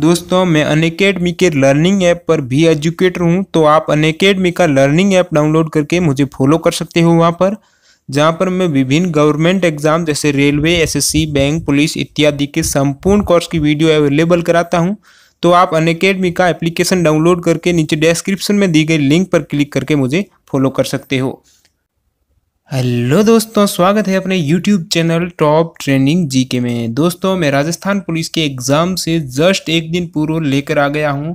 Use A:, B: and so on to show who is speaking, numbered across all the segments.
A: दोस्तों मैं अनकेडमी के लर्निंग ऐप पर भी एजुकेटर हूँ तो आप अनकेडमी का लर्निंग ऐप डाउनलोड करके मुझे फॉलो कर सकते हो वहाँ पर जहाँ पर मैं विभिन्न गवर्नमेंट एग्जाम जैसे रेलवे एसएससी, बैंक पुलिस इत्यादि के संपूर्ण कोर्स की वीडियो अवेलेबल कराता हूँ तो आप अनकेडमी का एप्लीकेशन डाउनलोड करके नीचे डिस्क्रिप्शन में दी गई लिंक पर क्लिक करके मुझे फॉलो कर सकते हो हेलो दोस्तों स्वागत है अपने YouTube channel top trending GK में दोस्तों मैं राजस्थान पुलिस के एग्ज़ाम से जस्ट एक दिन पूर्व लेकर आ गया हूं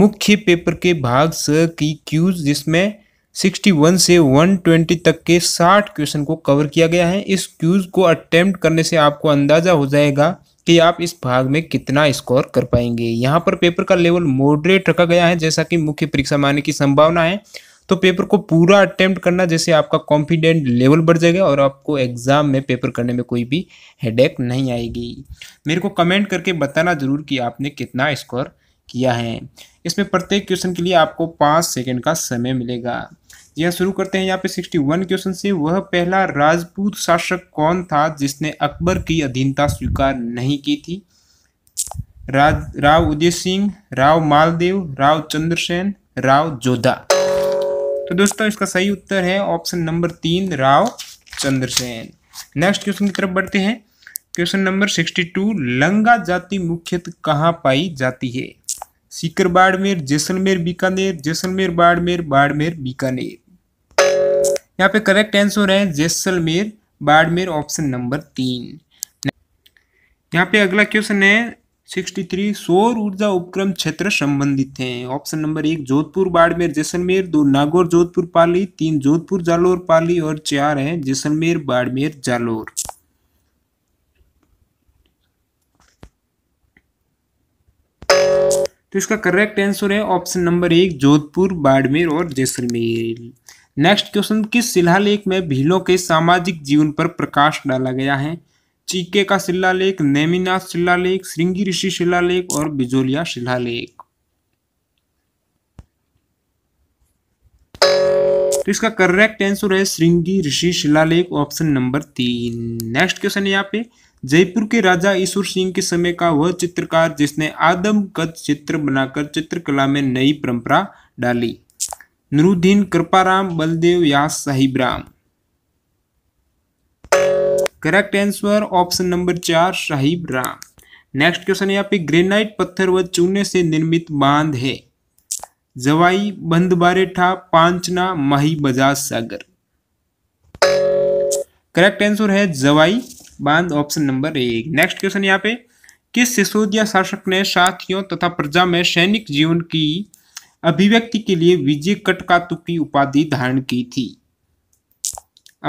A: मुख्य पेपर के भाग स की क्यूज जिसमें 61 से 120 तक के 60 क्वेश्चन को कवर किया गया है इस क्यूज को अटेम्प्ट करने से आपको अंदाज़ा हो जाएगा कि आप इस भाग में कितना स्कोर कर पाएंगे यहाँ पर पेपर का लेवल मॉडरेट रखा गया है जैसा कि मुख्य परीक्षा माने की संभावना है तो पेपर को पूरा अटेम्प्ट करना जैसे आपका कॉन्फिडेंट लेवल बढ़ जाएगा और आपको एग्ज़ाम में पेपर करने में कोई भी हेडेक नहीं आएगी मेरे को कमेंट करके बताना ज़रूर कि आपने कितना स्कोर किया है इसमें प्रत्येक क्वेश्चन के लिए आपको पाँच सेकेंड का समय मिलेगा यह हाँ, शुरू करते हैं यहाँ पे 61 क्वेश्चन से वह पहला राजपूत शासक कौन था जिसने अकबर की अधीनता स्वीकार नहीं की थी राज राव उदय सिंह राव मालदेव राव चंद्रसेन राव जोधा तो दोस्तों इसका सही उत्तर है ऑप्शन नंबर तीन राव चंद्रसेन नेक्स्ट क्वेश्चन की तरफ बढ़ते हैं क्वेश्चन नंबर सिक्सटी टू लंगा जाति मुख्यतः कहाँ पाई जाती है सीकर बाड़मेर जैसलमेर बीकानेर जैसलमेर बाड़मेर बाड़मेर बीकानेर यहाँ पे करेक्ट आंसर है जैसलमेर बाड़मेर ऑप्शन नंबर तीन यहाँ पे अगला क्वेश्चन है सिक्सटी थ्री सौर ऊर्जा उपक्रम क्षेत्र संबंधित हैं ऑप्शन नंबर एक जोधपुर बाड़मेर जैसलमेर दो नागौर जोधपुर पाली तीन जोधपुर जालोर पाली और चार है जैसलमेर बाड़मेर जालोर तो इसका करेक्ट आंसर है ऑप्शन नंबर एक जोधपुर बाड़मेर और जैसलमेर नेक्स्ट क्वेश्चन किस शिलालेख में भीलों के सामाजिक जीवन पर प्रकाश डाला गया है चीके का शिलालेख नेमिनाथ शिलालेख श्रृंगी ऋषि शिलालेख और बिजोलिया शिलालेख तो इसका करेक्ट आंसर है श्रृंगी ऋषि शिलालेख ऑप्शन नंबर तीन नेक्स्ट क्वेश्चन है यहाँ पे जयपुर के राजा ईश्वर सिंह के समय का वह चित्रकार जिसने आदमकद चित्र बनाकर चित्रकला में नई परंपरा डाली नूरुद्दीन कृपाराम बलदेव या Sahibram correct answer option number चार साहिब राम नेक्स्ट क्वेश्चन है यहाँ पे ग्रेनाइट पत्थर व चूने से निर्मित बांध है जवाई बंद बारेठा पांचना माही बजाज सागर करेक्ट आंसर है जवाई बांध ऑप्शन नंबर एक नेक्स्ट क्वेश्चन यहाँ पे किस सिसोदिया शासक ने साथियों तथा प्रजा में सैनिक जीवन की अभिव्यक्ति के लिए विजय कटकातु की उपाधि धारण की थी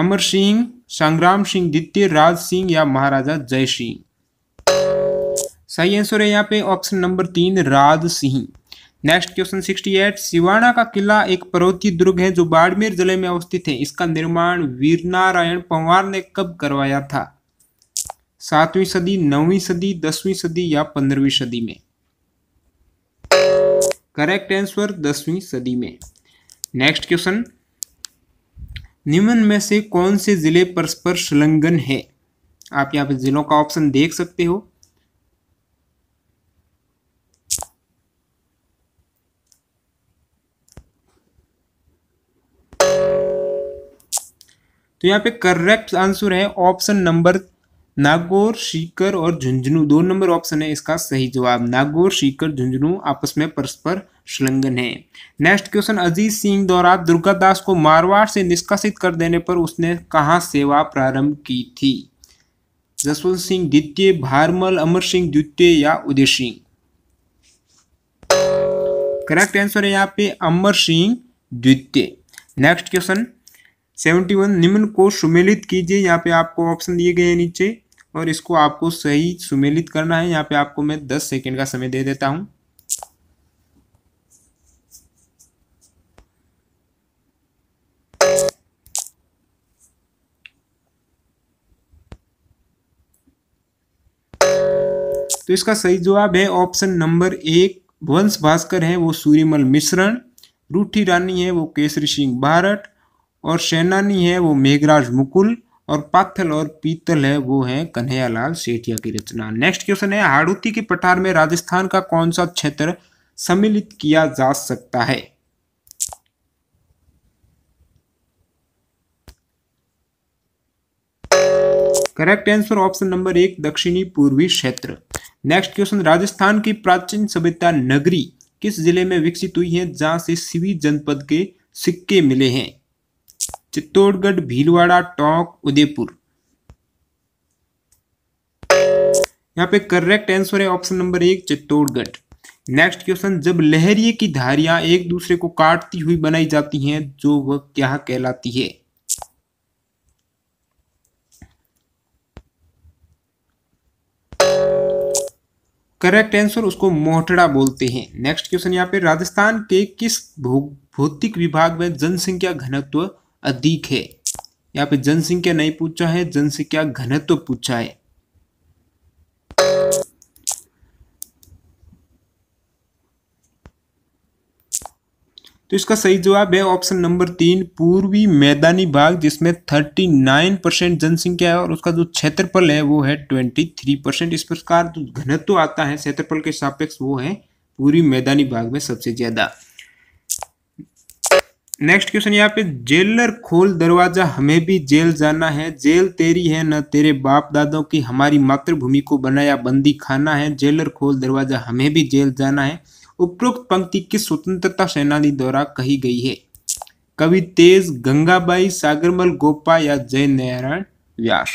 A: अमर सिंह संग्राम सिंह द्वितीय राज सिंह या महाराजा जय सिंह सही आंसर है यहाँ पे ऑप्शन नंबर तीन राज सिंह नेक्स्ट क्वेश्चन 68 सिवाना का किला एक पर्वतीय दुर्ग है जो बाड़मेर जिले में अवस्थित है इसका निर्माण वीरनारायण पंवार ने कब करवाया था सातवीं सदी नौवीं सदी दसवीं सदी या पंद्रहवीं सदी में करेक्ट आंसर दसवीं सदी में नेक्स्ट क्वेश्चन निम्न में से कौन से जिले परस्पर संलग्न है आप यहाँ पे जिलों का ऑप्शन देख सकते हो तो यहाँ पे करेक्ट आंसर है ऑप्शन नंबर नागौर सीकर और झुंझुनू दो नंबर ऑप्शन है इसका सही जवाब नागौर सीकर झुंझुनू आपस में परस्पर संलग्न है नेक्स्ट क्वेश्चन अजीत सिंह द्वारा दुर्गादास को मारवाड़ से निष्कासित कर देने पर उसने कहाँ सेवा प्रारंभ की थी जसवंत सिंह द्वितीय भारमल अमर सिंह द्वितीय या उदय सिंह करेक्ट आंसर है यहाँ पे अमर सिंह द्वितीय नेक्स्ट क्वेश्चन सेवेंटी वन निम्न को सुमेलित कीजिए यहाँ पे आपको ऑप्शन दिए गए हैं नीचे और इसको आपको सही सुमेलित करना है यहाँ पे आपको मैं दस सेकेंड का समय दे देता हूँ तो इसका सही जवाब है ऑप्शन नंबर एक वंश भास्कर है वो सूर्यमल मिश्रण रूठी रानी है वो केसरी सिंह भारत और सेनानी है वो मेघराज मुकुल और पाथल और पीतल है वो है कन्हैयालाल सेठिया की रचना नेक्स्ट क्वेश्चन है हाड़ूती के पठार में राजस्थान का कौन सा क्षेत्र सम्मिलित किया जा सकता है करेक्ट आंसर ऑप्शन नंबर एक दक्षिणी पूर्वी क्षेत्र नेक्स्ट क्वेश्चन राजस्थान की प्राचीन सभ्यता नगरी किस जिले में विकसित हुई है जहां से सिवी जनपद के सिक्के मिले हैं चित्तौड़गढ़ भीलवाड़ा टोंक उदयपुर यहाँ पे करेक्ट आंसर है ऑप्शन नंबर एक चित्तौड़गढ़ नेक्स्ट क्वेश्चन जब लहरिए की धारियां एक दूसरे को काटती हुई बनाई जाती हैं जो वह क्या कहलाती है करेक्ट आंसर उसको मोहटड़ा बोलते हैं नेक्स्ट क्वेश्चन यहाँ पे राजस्थान के किस भौतिक विभाग में जनसंख्या घनत्व अधिक है यहाँ पे जनसंख्या नहीं पूछा है जनसंख्या घनत्व पूछा है तो इसका सही जवाब है ऑप्शन नंबर तीन पूर्वी मैदानी भाग जिसमें 39 परसेंट जनसंख्या है और उसका जो क्षेत्रफल है वो है 23 परसेंट इस प्रकार जो घनत्व आता है क्षेत्रफल के सापेक्ष वो है पूर्वी मैदानी भाग में सबसे ज्यादा नेक्स्ट क्वेश्चन यहाँ पे जेलर खोल दरवाजा हमें भी जेल जाना है जेल तेरी है न तेरे बाप दादों की हमारी मातृभूमि को बनाया बंदी खाना है जेलर खोल दरवाजा हमें भी जेल जाना है उपरोक्त पंक्ति किस स्वतंत्रता सेनानी द्वारा कही गई है कवि तेज गंगाबाई सागरमल गोपा या जय नारायण व्यास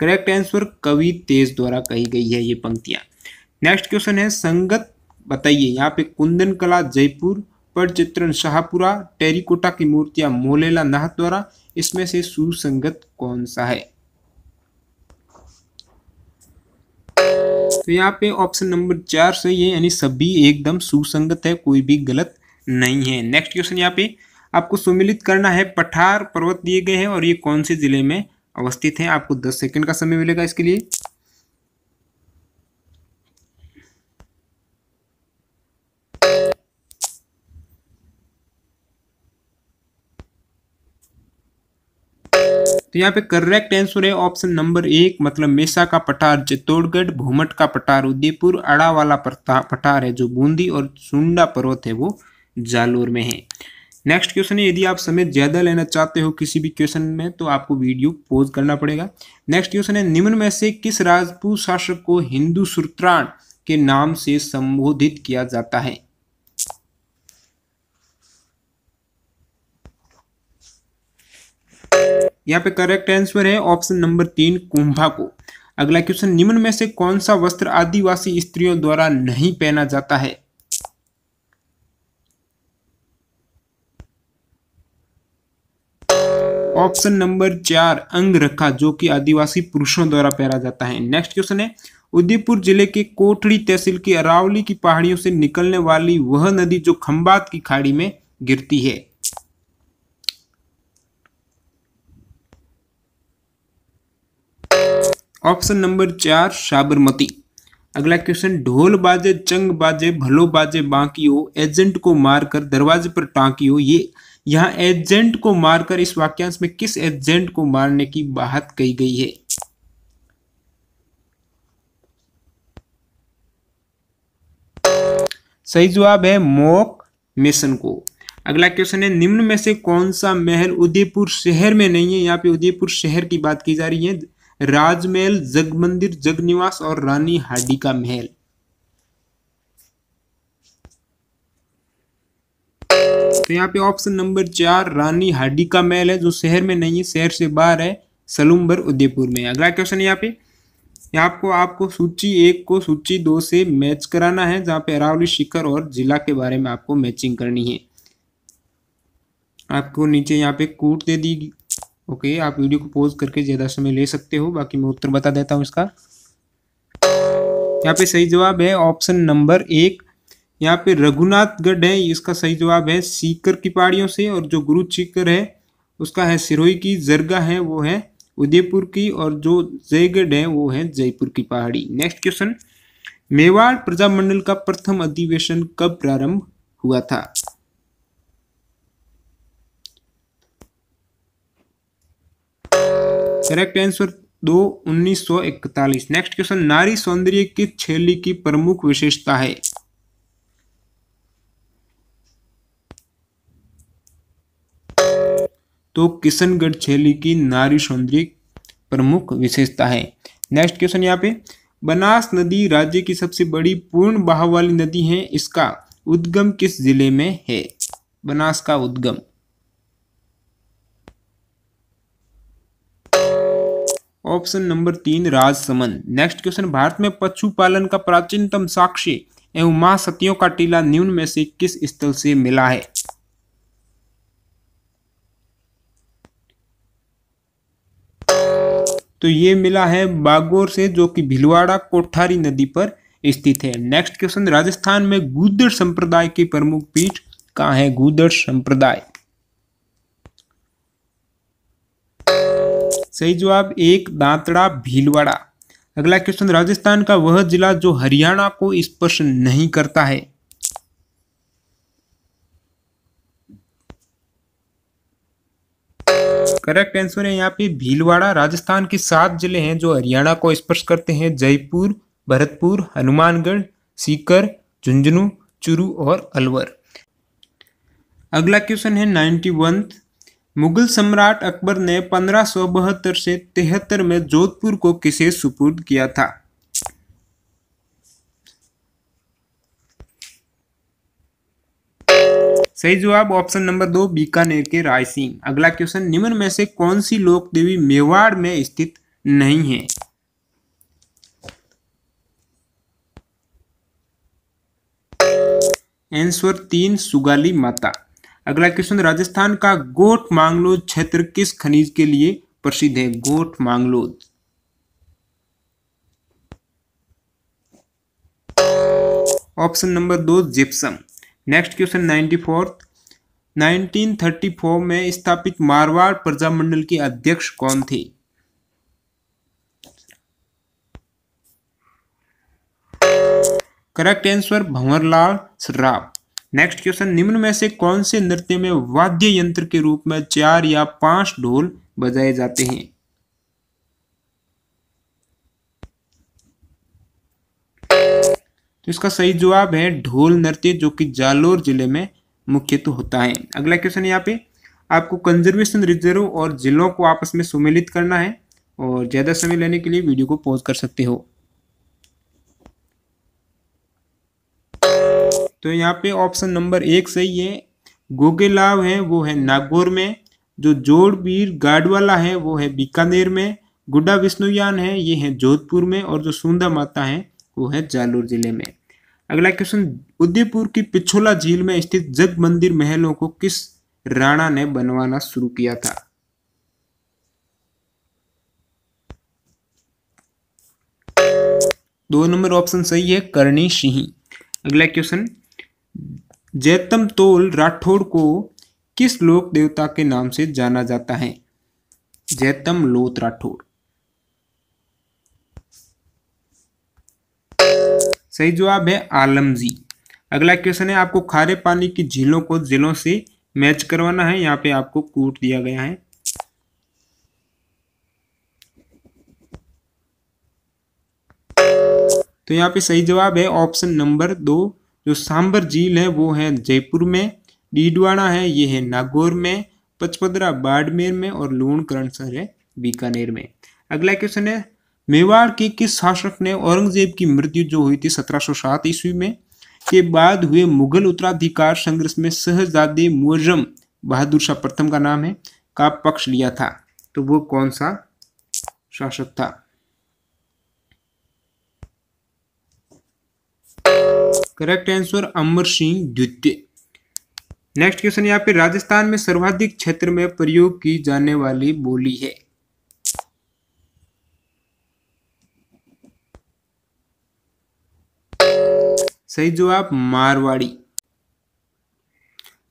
A: करेक्ट आंसर कवि तेज द्वारा कही गई है ये पंक्तियां नेक्स्ट क्वेश्चन है संगत बताइए यहाँ पे कुंदन कला जयपुर पर चित्रण शाहपुरा टेरिकोटा की मूर्तियां मोलेला नाह द्वारा इसमें से सुसंगत कौन सा है तो यहाँ पे ऑप्शन नंबर चार से ये यानी सभी एकदम सुसंगत है कोई भी गलत नहीं है नेक्स्ट क्वेश्चन यहाँ पे आपको सुमिलित करना है पठार पर्वत दिए गए हैं और ये कौन से जिले में अवस्थित हैं आपको दस सेकंड का समय मिलेगा इसके लिए तो यहाँ पे करेक्ट आंसर है ऑप्शन नंबर एक मतलब मेसा का पठार चित्तौड़गढ़ भूमट का पठार उदयपुर अड़ा वाला पठार है जो बूंदी और सुंडा पर्वत है वो जालोर में है नेक्स्ट क्वेश्चन है यदि आप समय ज़्यादा लेना चाहते हो किसी भी क्वेश्चन में तो आपको वीडियो पोज करना पड़ेगा नेक्स्ट क्वेश्चन है निम्न में से किस राजपूत शासक को हिंदू सूत्राण के नाम से संबोधित किया जाता है यहाँ पे करेक्ट आंसर है ऑप्शन नंबर तीन कुंभा को अगला क्वेश्चन निम्न में से कौन सा वस्त्र आदिवासी स्त्रियों द्वारा नहीं पहना जाता है ऑप्शन नंबर चार अंग रखा जो कि आदिवासी पुरुषों द्वारा पहना जाता है नेक्स्ट क्वेश्चन है उदयपुर जिले के कोठड़ी तहसील की अरावली की पहाड़ियों से निकलने वाली वह नदी जो खंबात की खाड़ी में गिरती है ऑप्शन नंबर चार साबरमती अगला क्वेश्चन ढोल बाजे चंग बाजे भलो बाजे बाकी हो एजेंट को मारकर दरवाजे पर टाँकी हो ये यहाँ एजेंट को मारकर इस वाक्यांश में किस एजेंट को मारने की बात कही गई है सही जवाब है मोक मिशन को अगला क्वेश्चन है निम्न में से कौन सा महल उदयपुर शहर में नहीं है यहाँ पे उदयपुर शहर की बात की जा रही है राजमहल जग मंदिर जगनिवास और रानी हाडी का महल तो यहाँ पे ऑप्शन नंबर चार रानी हाडी का महल है जो शहर में नहीं है शहर से बाहर है सलूम्बर उदयपुर में अगला क्वेश्चन यहाँ पे आपको आपको सूची एक को सूची दो से मैच कराना है जहाँ पे अरावली शिखर और जिला के बारे में आपको मैचिंग करनी है आपको नीचे यहाँ पे कूट दे दी ओके आप वीडियो को पोज करके ज़्यादा समय ले सकते हो बाकी मैं उत्तर बता देता हूँ इसका यहाँ पे सही जवाब है ऑप्शन नंबर एक यहाँ पे रघुनाथगढ़ है इसका सही जवाब है सीकर की पहाड़ियों से और जो गुरु चीकर है उसका है सिरोही की जरगा है वो है उदयपुर की और जो जयगढ़ है वो है जयपुर की पहाड़ी नेक्स्ट क्वेश्चन मेवाड़ प्रजामंडल का प्रथम अधिवेशन कब प्रारंभ हुआ था करेक्ट आंसर दो उन्नीस सौ इकतालीस नेक्स्ट क्वेश्चन नारी सौंदर्य किस शैली की प्रमुख विशेषता है तो किशनगढ़ शैली की नारी सौंदर्य प्रमुख विशेषता है नेक्स्ट क्वेश्चन यहाँ पे बनास नदी राज्य की सबसे बड़ी पूर्ण बहाव वाली नदी है इसका उद्गम किस जिले में है बनास का उद्गम ऑप्शन नंबर तीन राजसमंद नेक्स्ट क्वेश्चन भारत में पशुपालन का प्राचीनतम साक्ष्य एवं मां सतियों का टीला न्यून में से किस स्थल से मिला है तो ये मिला है बागोर से जो कि भिलवाड़ा कोठारी नदी पर स्थित है नेक्स्ट क्वेश्चन राजस्थान में गुदर संप्रदाय की प्रमुख पीठ कहाँ है गुदर संप्रदाय सही जवाब एक दांतड़ा भीलवाड़ा अगला क्वेश्चन राजस्थान का वह जिला जो हरियाणा को स्पर्श नहीं करता है करेक्ट आंसर है यहाँ पे भीलवाड़ा राजस्थान के सात जिले हैं जो हरियाणा को स्पर्श करते हैं जयपुर भरतपुर हनुमानगढ़ सीकर झुंझुनू चुरू और अलवर अगला क्वेश्चन है नाइन्टी वन मुगल सम्राट अकबर ने पंद्रह से तिहत्तर में जोधपुर को किसे सुपुर्द किया था सही जवाब ऑप्शन नंबर दो बीकानेर के राय सिंह अगला क्वेश्चन निम्न में से कौन सी लोक देवी मेवाड़ में स्थित नहीं है आंसर तीन सुगाली माता अगला क्वेश्चन राजस्थान का गोट मांगलोद क्षेत्र किस खनिज के लिए प्रसिद्ध है गोट मांगलोद ऑप्शन नंबर दो gypsum next question ninety fourth 1934 में स्थापित मारवाड़ प्रजामंडल के अध्यक्ष कौन थे correct answer Bhanwarlal Shraf next question निम्न में से कौन से नृत्य में वाद्य यंत्र के रूप में चार या पांच ढोल बजाए जाते हैं तो इसका सही जवाब है ढोल नृत्य जो कि जालोर जिले में मुख्यतः होता है अगला क्वेश्चन यहाँ पे आपको कंजर्वेशन रिजर्व और जिलों को आपस में सुमेलित करना है और ज़्यादा समय लेने के लिए वीडियो को पॉज कर सकते हो तो यहाँ पे ऑप्शन नंबर एक सही है गोगेलाव है वो है नागौर में जो जोड़बीर गाडवाला है वो है बीकानेर में गुड्डा विष्णुयान है ये है जोधपुर में और जो सुंदा माता है वो है जालोर जिले में अगला क्वेश्चन उदयपुर की पिछोला झील में स्थित जग मंदिर महलों को किस राणा ने बनवाना शुरू किया था दो नंबर ऑप्शन सही है करणी सिंह अगला क्वेश्चन जैतम तोल राठौड़ को किस लोक देवता के नाम से जाना जाता है जैतम लोत राठौड़ सही जवाब है आलमजी अगला क्वेश्चन है आपको खारे पानी की झीलों को जिलों से मैच करवाना है यहाँ पे आपको कूट दिया गया है तो यहाँ पे सही जवाब है ऑप्शन नंबर दो जो सांबर झील है वो है जयपुर में डीडवाड़ा है ये है नागौर में पचपदरा बाड़मेर में और लूणकरण है बीकानेर में अगला क्वेश्चन है मेवाड़ के किस शासक ने औरंगजेब की मृत्यु जो हुई थी 1707 ईस्वी में के बाद हुए मुगल उत्तराधिकार संघर्ष में सहजादे मुजम बहादुर शाह प्रथम का नाम है का पक्ष लिया था तो वो कौन सा शासक था करेक्ट आंसर अमर सिंह द्वितीय नेक्स्ट क्वेश्चन यहाँ पे राजस्थान में सर्वाधिक क्षेत्र में प्रयोग की जाने वाली बोली है सही जवाब मारवाड़ी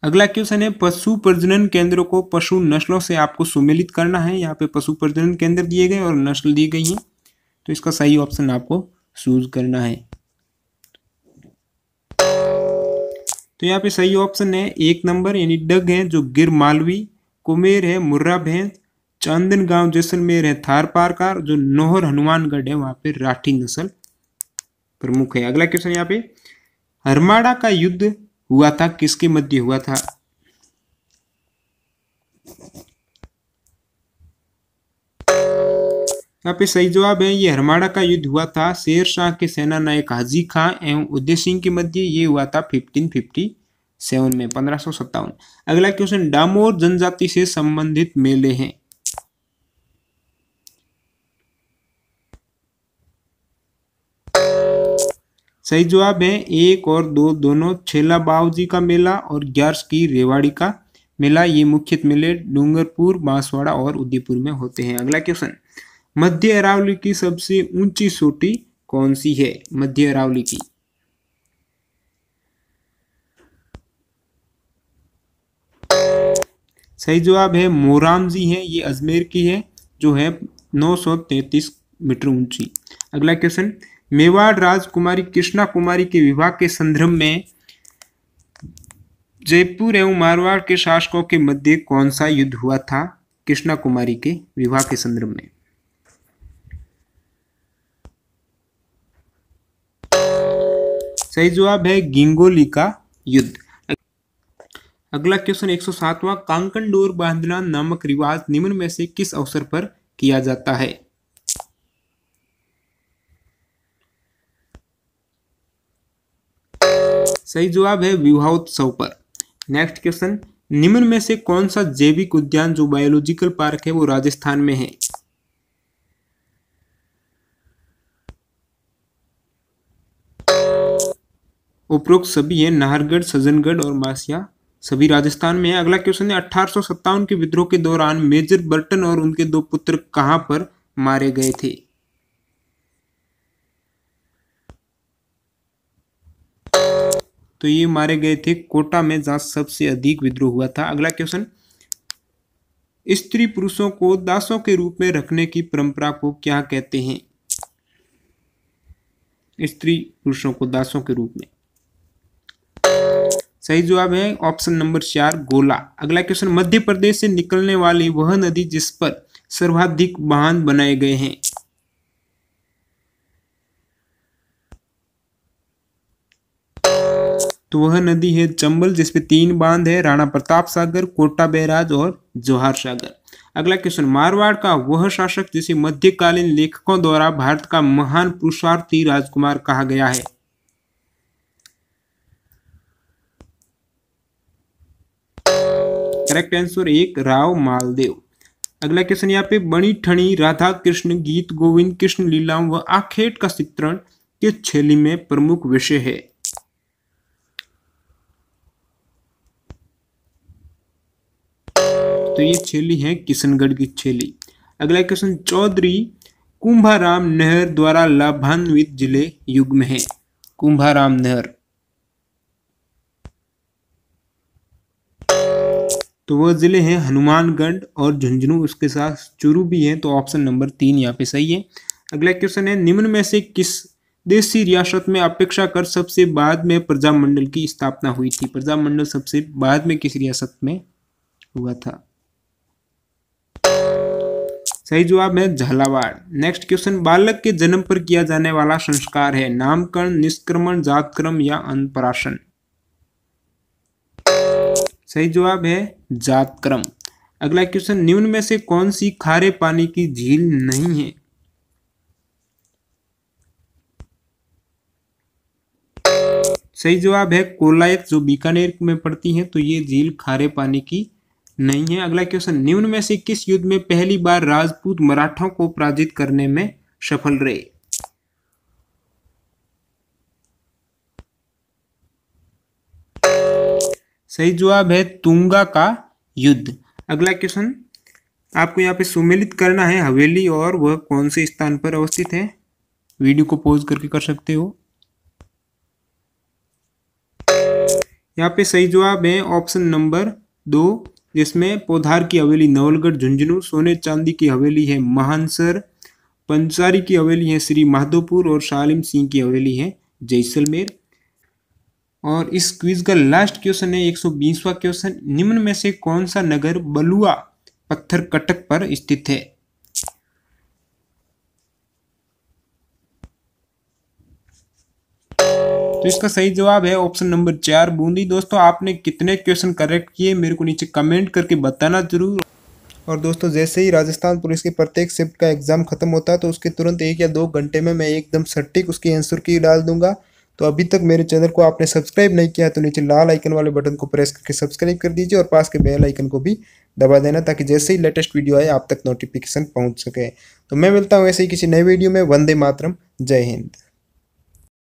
A: अगला क्वेश्चन है पशु प्रजनन केंद्रों को पशु नस्लों से आपको सुमिलित करना है यहाँ पे पशु प्रजनन केंद्र दिए गए और नस्ल दी गई है तो इसका सही ऑप्शन आपको चूज करना है तो यहाँ पे सही ऑप्शन है एक नंबर यानी डग है जो गिर मालवी कुमेर है मुर्रा भैंस चांदन गांव जैसलमेर है थार पारकार जो नोहर हनुमानगढ़ है वहां पे राठी नस्ल प्रमुख है अगला क्वेश्चन यहाँ पे हरमाड़ा का युद्ध हुआ था किसके मध्य हुआ था यहाँ पे सही जवाब है ये हरमाड़ा का युद्ध हुआ था शेर शाह के सेना नायक हाजी खां एवं उदय सिंह के मध्य ये हुआ था फिफ्टीन फिफ्टी सेवन में पंद्रह सौ सत्तावन अगला क्वेश्चन डामोर जनजाति से संबंधित मेले हैं सही जवाब है एक और दो दोनों छेला बावजी का मेला और ग्यारस की रेवाड़ी का मेला ये मुख्य मेले डूंगरपुर बांसवाड़ा और उदयपुर में होते हैं अगला क्वेश्चन मध्य अरावली की सबसे ऊंची चोटी कौन सी है मध्य अरावली की सही जवाब है मोराम जी है ये अजमेर की है जो है 933 मीटर ऊंची अगला क्वेश्चन मेवाड़ राजकुमारी कृष्णा कुमारी के विवाह के संदर्भ में जयपुर एवं मारवाड़ के शासकों के मध्य कौन सा युद्ध हुआ था कृष्णा कुमारी के विवाह के संदर्भ में सही जवाब है गिंगोली का युद्ध अगला क्वेश्चन एक सौ सातवां कांकन डोर बांधना नामक रिवाज निम्न में से किस अवसर पर किया जाता है सही जवाब है विवाहोत्सव पर नेक्स्ट क्वेश्चन निम्न में से कौन सा जैविक उद्यान जो बायोलॉजिकल पार्क है वो राजस्थान में है उपरोक्त सभी है नाहरगढ़ सजनगढ़ और मासिया सभी राजस्थान में है अगला क्वेश्चन है अठारह के विद्रोह के दौरान मेजर बर्टन और उनके दो पुत्र कहां पर मारे गए थे तो ये मारे गए थे कोटा में जहां सबसे अधिक विद्रोह हुआ था अगला क्वेश्चन स्त्री पुरुषों को दासों के रूप में रखने की परंपरा को क्या कहते हैं स्त्री पुरुषों को दासों के रूप में सही जवाब है ऑप्शन नंबर चार गोला अगला क्वेश्चन मध्य प्रदेश से निकलने वाली वह नदी जिस पर सर्वाधिक बांध बनाए गए हैं तो वह नदी है चंबल जिसपे तीन बांध है राणा प्रताप सागर कोटा बैराज और जोहार सागर अगला क्वेश्चन मारवाड़ का वह शासक जिसे मध्यकालीन लेखकों द्वारा भारत का महान पुरुषार्थी राजकुमार कहा गया है करेक्ट आंसर एक राव मालदेव अगला क्वेश्चन यहाँ पे बनी ठणी राधा कृष्ण गीत गोविंद कृष्ण लीलाओं व आखेट का चित्रण किस शैली में प्रमुख विषय है तो ये छेली है किशनगढ़ की छेली अगला क्वेश्चन चौधरी कुंभाराम नहर द्वारा लाभान्वित जिले युग में है कुंभाराम नहर तो वह ज़िले हैं हनुमानगढ़ और झुंझुनू उसके साथ चुरू भी हैं तो ऑप्शन नंबर तीन यहाँ पे सही है अगला क्वेश्चन है निम्न में से किस देशी रियासत में अपेक्षा कर सबसे बाद में प्रजामंडल की स्थापना हुई थी प्रजामंडल सबसे बाद में किस रियासत में हुआ था सही जवाब है झालावाड़ नेक्स्ट क्वेश्चन बालक के जन्म पर किया जाने वाला संस्कार है नामकरण निष्क्रमण जातक्रम या अनपराशन सही जवाब है जातक्रम अगला क्वेश्चन निम्न में से कौन सी खारे पानी की झील नहीं है सही जवाब है कोलायत जो बीकानेर में पड़ती है तो ये झील खारे पानी की नहीं है अगला क्वेश्चन निम्न में से किस युद्ध में पहली बार राजपूत मराठों को पराजित करने में सफल रहे सही जवाब है तुंगा का युद्ध अगला क्वेश्चन आपको यहाँ पे सुमेलित करना है हवेली और वह कौन से स्थान पर अवस्थित है वीडियो को पॉज करके कर सकते हो यहाँ पे सही जवाब है ऑप्शन नंबर दो जिसमें पौधार की हवेली नवलगढ़ झुंझुनू सोने चांदी की हवेली है महानसर पंचारी की हवेली है श्री माधोपुर और शालिम सिंह की हवेली है जैसलमेर और इस क्विज का लास्ट क्वेश्चन है एक सौ बीसवा क्वेश्चन निम्न में से कौन सा नगर बलुआ पत्थर कटक पर स्थित है तो इसका सही जवाब है ऑप्शन नंबर चार बूंदी दोस्तों आपने कितने क्वेश्चन करेक्ट किए मेरे को नीचे कमेंट करके बताना जरूर और दोस्तों जैसे ही राजस्थान पुलिस के प्रत्येक शिफ्ट का एग्ज़ाम खत्म होता है तो उसके तुरंत एक या दो घंटे में मैं एकदम सटीक उसके आंसर की डाल दूंगा तो अभी तक मेरे चैनल को आपने सब्सक्राइब नहीं किया तो नीचे लाल आइकन वाले बटन को प्रेस करके सब्सक्राइब कर दीजिए और पास के बेल आइकन को भी दबा देना ताकि जैसे ही लेटेस्ट वीडियो आए आप तक नोटिफिकेशन पहुँच सके तो मैं मिलता हूँ ऐसे ही किसी नए वीडियो में वंदे मातरम जय हिंद